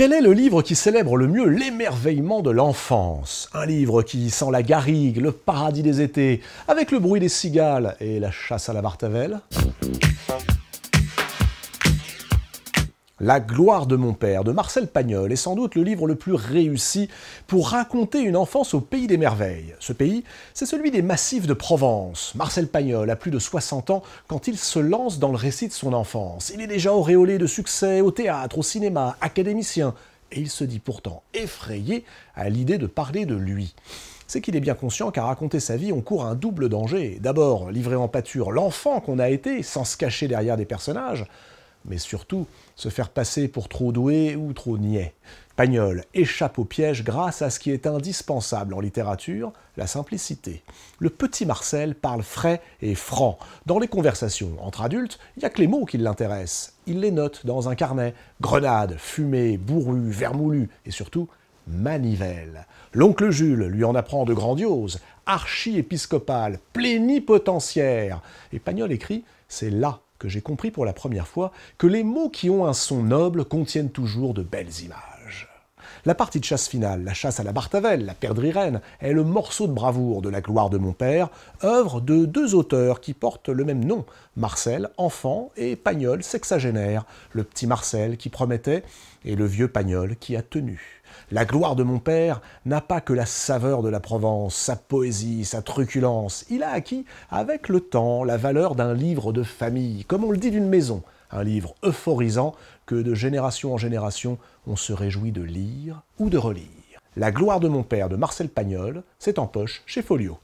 Quel est le livre qui célèbre le mieux l'émerveillement de l'enfance Un livre qui sent la garrigue, le paradis des étés, avec le bruit des cigales et la chasse à la martavelle la gloire de mon père de Marcel Pagnol est sans doute le livre le plus réussi pour raconter une enfance au pays des merveilles. Ce pays, c'est celui des massifs de Provence. Marcel Pagnol a plus de 60 ans quand il se lance dans le récit de son enfance. Il est déjà auréolé de succès au théâtre, au cinéma, académicien, et il se dit pourtant effrayé à l'idée de parler de lui c'est qu'il est bien conscient qu'à raconter sa vie, on court un double danger. D'abord, livrer en pâture l'enfant qu'on a été, sans se cacher derrière des personnages mais surtout se faire passer pour trop doué ou trop niais. Pagnol échappe au piège grâce à ce qui est indispensable en littérature, la simplicité. Le petit Marcel parle frais et franc. Dans les conversations entre adultes, il n'y a que les mots qui l'intéressent. Il les note dans un carnet. Grenade, fumée, bourru, vermoulu et surtout manivelle. L'oncle Jules lui en apprend de grandioses, archi-épiscopale, plénipotentiaire. Et Pagnol écrit C'est là que j'ai compris pour la première fois que les mots qui ont un son noble contiennent toujours de belles images. La partie de chasse finale, la chasse à la Bartavelle, la perdri-reine, est le morceau de bravoure de la gloire de mon père, œuvre de deux auteurs qui portent le même nom, Marcel, enfant, et Pagnol, sexagénaire, le petit Marcel qui promettait et le vieux Pagnol qui a tenu. La gloire de mon père n'a pas que la saveur de la Provence, sa poésie, sa truculence, il a acquis avec le temps la valeur d'un livre de famille, comme on le dit d'une maison, un livre euphorisant que de génération en génération on se réjouit de lire ou de relire. La gloire de mon père de Marcel Pagnol, c'est en poche chez Folio.